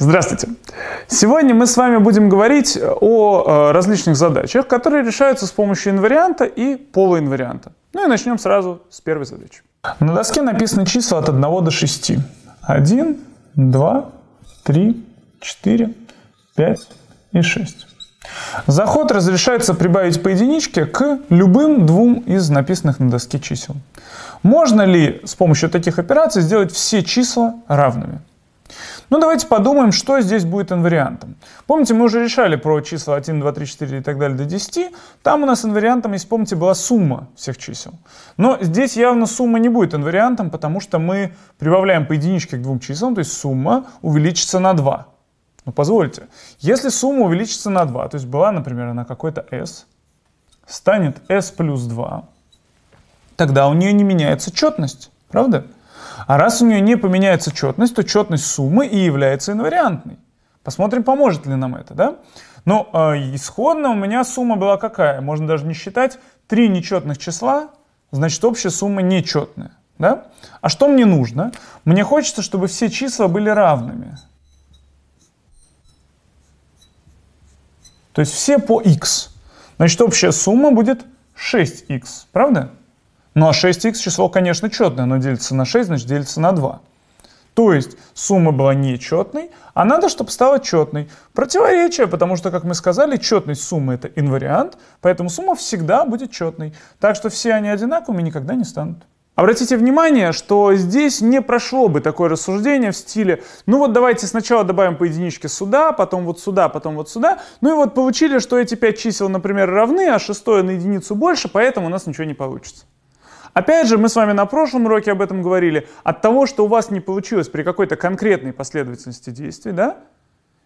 Здравствуйте! Сегодня мы с вами будем говорить о э, различных задачах, которые решаются с помощью инварианта и полуинварианта. Ну и начнем сразу с первой задачи. На доске написаны числа от 1 до 6. 1, 2, 3, 4, 5 и 6. Заход разрешается прибавить по единичке к любым двум из написанных на доске чисел. Можно ли с помощью таких операций сделать все числа равными? Ну давайте подумаем, что здесь будет инвариантом. Помните, мы уже решали про числа 1, 2, 3, 4 и так далее до 10. Там у нас инвариантом, если помните, была сумма всех чисел. Но здесь явно сумма не будет инвариантом, потому что мы прибавляем по единичке к двум числам, то есть сумма увеличится на 2. Ну позвольте, если сумма увеличится на 2, то есть была, например, на какой-то s, станет s плюс 2, тогда у нее не меняется четность, правда? А раз у нее не поменяется четность, то четность суммы и является инвариантной. Посмотрим, поможет ли нам это, да? Но э, исходно у меня сумма была какая? Можно даже не считать. Три нечетных числа, значит общая сумма нечетная, да? А что мне нужно? Мне хочется, чтобы все числа были равными. То есть все по x. Значит, общая сумма будет 6x, правда? Ну а 6х число, конечно, четное, но делится на 6, значит делится на 2. То есть сумма была нечетной, а надо, чтобы стала четной. Противоречие, потому что, как мы сказали, четность суммы — это инвариант, поэтому сумма всегда будет четной. Так что все они одинаковыми никогда не станут. Обратите внимание, что здесь не прошло бы такое рассуждение в стиле «ну вот давайте сначала добавим по единичке сюда, потом вот сюда, потом вот сюда». Ну и вот получили, что эти пять чисел, например, равны, а шестое на единицу больше, поэтому у нас ничего не получится. Опять же, мы с вами на прошлом уроке об этом говорили. От того, что у вас не получилось при какой-то конкретной последовательности действий, да,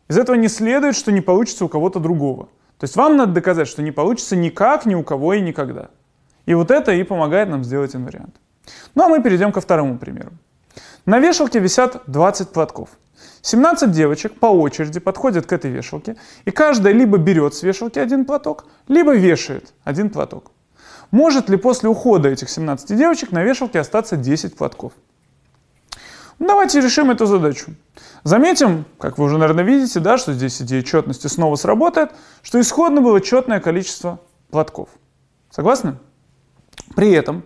из этого не следует, что не получится у кого-то другого. То есть вам надо доказать, что не получится никак, ни у кого и никогда. И вот это и помогает нам сделать инвариант. Ну а мы перейдем ко второму примеру. На вешалке висят 20 платков. 17 девочек по очереди подходят к этой вешалке, и каждая либо берет с вешалки один платок, либо вешает один платок. Может ли после ухода этих 17 девочек на вешалке остаться 10 платков? Ну, давайте решим эту задачу. Заметим, как вы уже, наверное, видите, да, что здесь идея четности снова сработает, что исходно было четное количество платков. Согласны? При этом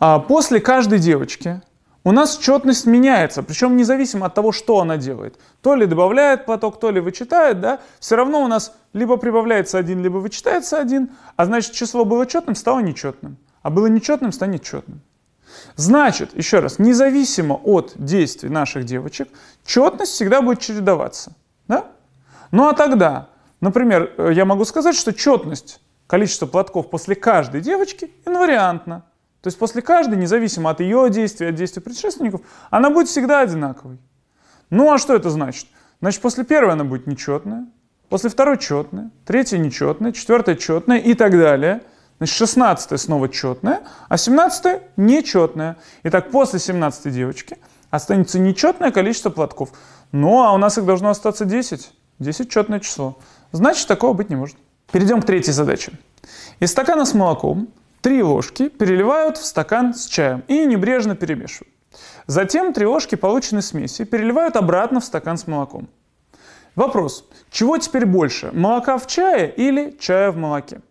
а, после каждой девочки у нас четность меняется, причем независимо от того, что она делает. То ли добавляет поток, то ли вычитает, да, все равно у нас либо прибавляется один, либо вычитается один, а значит число было четным, стало нечетным, а было нечетным, станет четным. Значит, еще раз, независимо от действий наших девочек, четность всегда будет чередоваться. Да? Ну а тогда, например, э, я могу сказать, что четность количества платков после каждой девочки инвариантна. То есть после каждой, независимо от ее действия, от действий предшественников, она будет всегда одинаковой. Ну а что это значит? Значит, после первой она будет нечетная, после второй четная, третья нечетная, четвертая четная и так далее. Значит, шестнадцатая снова четная, а семнадцатая нечетная. Итак, после семнадцатой девочки останется нечетное количество платков. Ну, а у нас их должно остаться 10. 10 четное число. Значит, такого быть не может. Перейдем к третьей задаче. Из стакана с молоком Три ложки переливают в стакан с чаем и небрежно перемешивают. Затем три ложки полученной смеси переливают обратно в стакан с молоком. Вопрос, чего теперь больше, молока в чае или чая в молоке?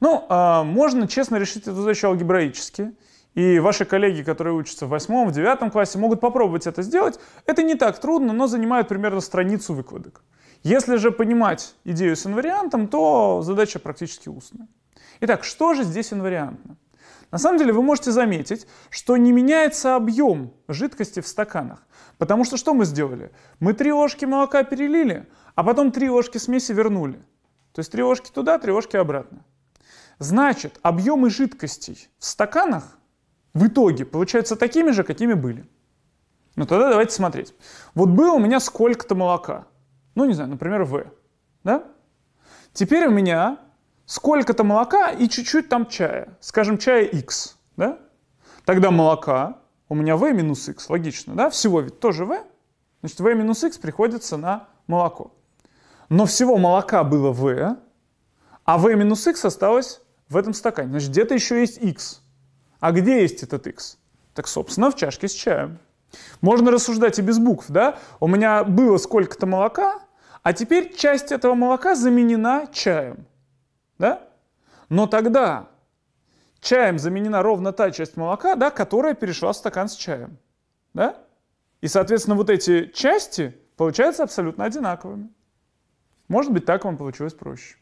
Ну, а можно честно решить эту задачу алгебраически. И ваши коллеги, которые учатся в восьмом, в девятом классе, могут попробовать это сделать. Это не так трудно, но занимает примерно страницу выкладок. Если же понимать идею с инвариантом, то задача практически устная. Итак, что же здесь инвариантно? На самом деле вы можете заметить, что не меняется объем жидкости в стаканах. Потому что что мы сделали? Мы три ложки молока перелили, а потом три ложки смеси вернули. То есть три ложки туда, три ложки обратно. Значит, объемы жидкостей в стаканах в итоге получаются такими же, какими были. Ну тогда давайте смотреть. Вот было у меня сколько-то молока. Ну, не знаю, например, В. Да? Теперь у меня сколько-то молока и чуть-чуть там чая. Скажем, чая x, да? Тогда молока у меня v минус x, логично, да? Всего ведь тоже v. Значит, v минус x приходится на молоко. Но всего молока было v, а v минус x осталось в этом стакане. Значит, где-то еще есть x. А где есть этот x? Так, собственно, в чашке с чаем. Можно рассуждать и без букв, да? У меня было сколько-то молока, а теперь часть этого молока заменена чаем. Да? Но тогда чаем заменена ровно та часть молока, да, которая перешла в стакан с чаем. Да? И, соответственно, вот эти части получаются абсолютно одинаковыми. Может быть, так вам получилось проще.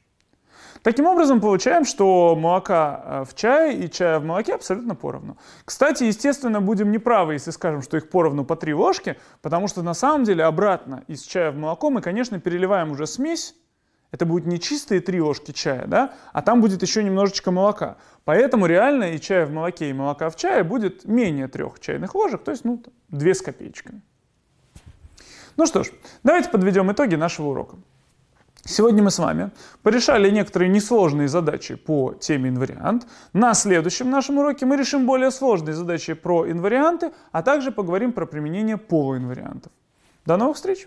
Таким образом, получаем, что молока э, в чае и чая в молоке абсолютно поровну. Кстати, естественно, будем неправы, если скажем, что их поровну по три ложки, потому что на самом деле обратно из чая в молоко мы, конечно, переливаем уже смесь, это будет не чистые три ложки чая, да, а там будет еще немножечко молока. Поэтому реально и чая в молоке, и молока в чае будет менее трех чайных ложек, то есть, ну, две с копеечками. Ну что ж, давайте подведем итоги нашего урока. Сегодня мы с вами порешали некоторые несложные задачи по теме инвариант. На следующем нашем уроке мы решим более сложные задачи про инварианты, а также поговорим про применение полуинвариантов. До новых встреч!